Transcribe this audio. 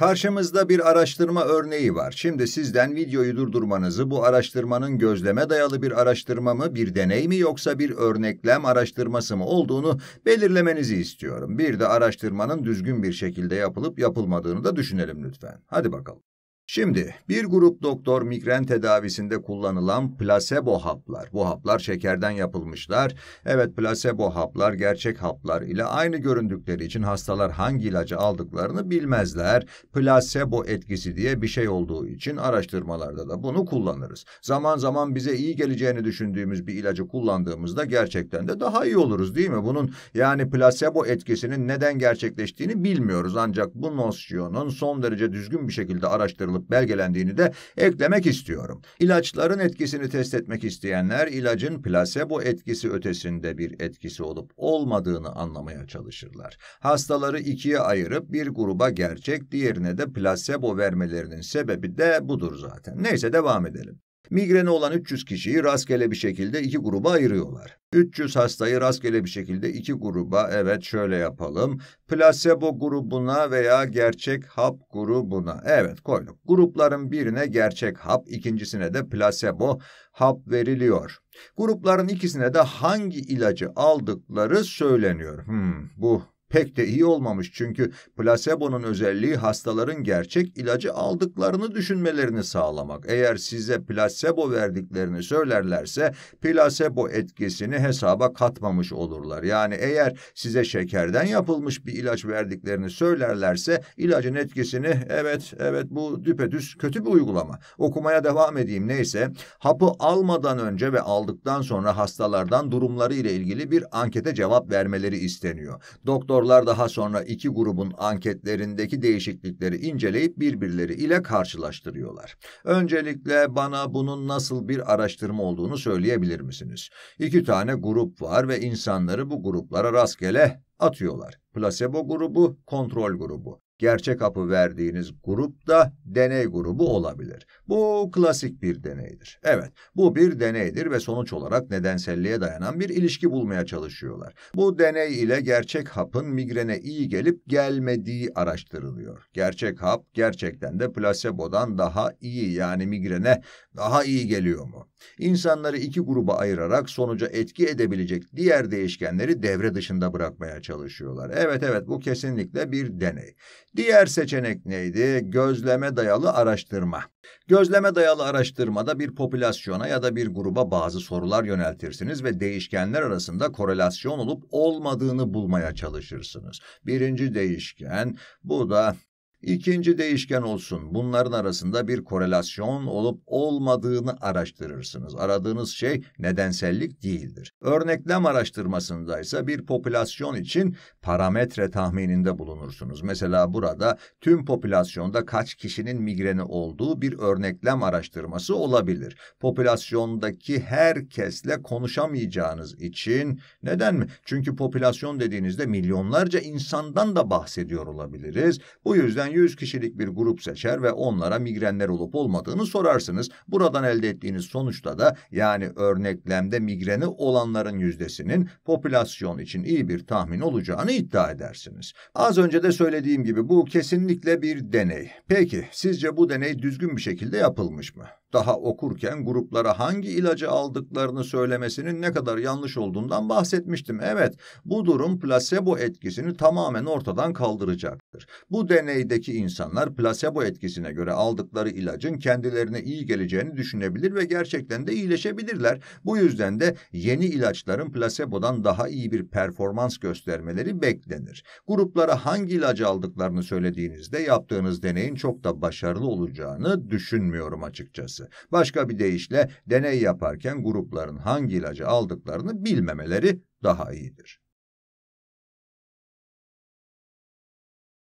Karşımızda bir araştırma örneği var. Şimdi sizden videoyu durdurmanızı bu araştırmanın gözleme dayalı bir araştırma mı, bir deney mi yoksa bir örneklem araştırması mı olduğunu belirlemenizi istiyorum. Bir de araştırmanın düzgün bir şekilde yapılıp yapılmadığını da düşünelim lütfen. Hadi bakalım. Şimdi bir grup doktor migren tedavisinde kullanılan plasebo haplar. Bu haplar şekerden yapılmışlar. Evet plasebo haplar gerçek haplar ile aynı göründükleri için hastalar hangi ilacı aldıklarını bilmezler. Plasebo etkisi diye bir şey olduğu için araştırmalarda da bunu kullanırız. Zaman zaman bize iyi geleceğini düşündüğümüz bir ilacı kullandığımızda gerçekten de daha iyi oluruz değil mi? Bunun yani plasebo etkisinin neden gerçekleştiğini bilmiyoruz. Ancak bu nosyonun son derece düzgün bir şekilde araştırılıp olup belgelendiğini de eklemek istiyorum. İlaçların etkisini test etmek isteyenler ilacın plasebo etkisi ötesinde bir etkisi olup olmadığını anlamaya çalışırlar. Hastaları ikiye ayırıp bir gruba gerçek, diğerine de plasebo vermelerinin sebebi de budur zaten. Neyse devam edelim. Migreni olan 300 kişiyi rastgele bir şekilde iki gruba ayırıyorlar. 300 hastayı rastgele bir şekilde iki gruba, evet şöyle yapalım, plasebo grubuna veya gerçek hap grubuna, evet koyduk. Grupların birine gerçek hap, ikincisine de plasebo hap veriliyor. Grupların ikisine de hangi ilacı aldıkları söyleniyor. Hmm, bu Pek de iyi olmamış çünkü plasebonun özelliği hastaların gerçek ilacı aldıklarını düşünmelerini sağlamak. Eğer size plasebo verdiklerini söylerlerse plasebo etkisini hesaba katmamış olurlar. Yani eğer size şekerden yapılmış bir ilaç verdiklerini söylerlerse ilacın etkisini evet evet bu düpedüz kötü bir uygulama. Okumaya devam edeyim neyse hapı almadan önce ve aldıktan sonra hastalardan durumları ile ilgili bir ankete cevap vermeleri isteniyor. Doktor Doktorlar daha sonra iki grubun anketlerindeki değişiklikleri inceleyip birbirleri ile karşılaştırıyorlar. Öncelikle bana bunun nasıl bir araştırma olduğunu söyleyebilir misiniz? İki tane grup var ve insanları bu gruplara rastgele atıyorlar. Plasebo grubu, kontrol grubu. Gerçek hapı verdiğiniz grup da deney grubu olabilir. Bu klasik bir deneydir. Evet, bu bir deneydir ve sonuç olarak nedenselliğe dayanan bir ilişki bulmaya çalışıyorlar. Bu deney ile gerçek hapın migrene iyi gelip gelmediği araştırılıyor. Gerçek hap gerçekten de plasebodan daha iyi yani migrene daha iyi geliyor mu? İnsanları iki gruba ayırarak sonuca etki edebilecek diğer değişkenleri devre dışında bırakmaya çalışıyorlar. Evet evet bu kesinlikle bir deney. Diğer seçenek neydi? Gözleme dayalı araştırma. Gözleme dayalı araştırmada bir popülasyona ya da bir gruba bazı sorular yöneltirsiniz ve değişkenler arasında korelasyon olup olmadığını bulmaya çalışırsınız. Birinci değişken bu da İkinci değişken olsun. Bunların arasında bir korelasyon olup olmadığını araştırırsınız. Aradığınız şey nedensellik değildir. Örneklem araştırmasında ise bir popülasyon için parametre tahmininde bulunursunuz. Mesela burada tüm popülasyonda kaç kişinin migreni olduğu bir örneklem araştırması olabilir. Popülasyondaki herkesle konuşamayacağınız için neden mi? Çünkü popülasyon dediğinizde milyonlarca insandan da bahsediyor olabiliriz. Bu yüzden 100 kişilik bir grup seçer ve onlara migrenler olup olmadığını sorarsınız. Buradan elde ettiğiniz sonuçta da yani örneklemde migreni olanların yüzdesinin popülasyon için iyi bir tahmin olacağını iddia edersiniz. Az önce de söylediğim gibi bu kesinlikle bir deney. Peki sizce bu deney düzgün bir şekilde yapılmış mı? Daha okurken gruplara hangi ilacı aldıklarını söylemesinin ne kadar yanlış olduğundan bahsetmiştim. Evet, bu durum plasebo etkisini tamamen ortadan kaldıracaktır. Bu deneydeki insanlar plasebo etkisine göre aldıkları ilacın kendilerine iyi geleceğini düşünebilir ve gerçekten de iyileşebilirler. Bu yüzden de yeni ilaçların plasebodan daha iyi bir performans göstermeleri beklenir. Gruplara hangi ilacı aldıklarını söylediğinizde yaptığınız deneyin çok da başarılı olacağını düşünmüyorum açıkçası olması. Başka bir deyişle deney yaparken grupların hangi ilacı aldıklarını bilmemeleri daha iyidir.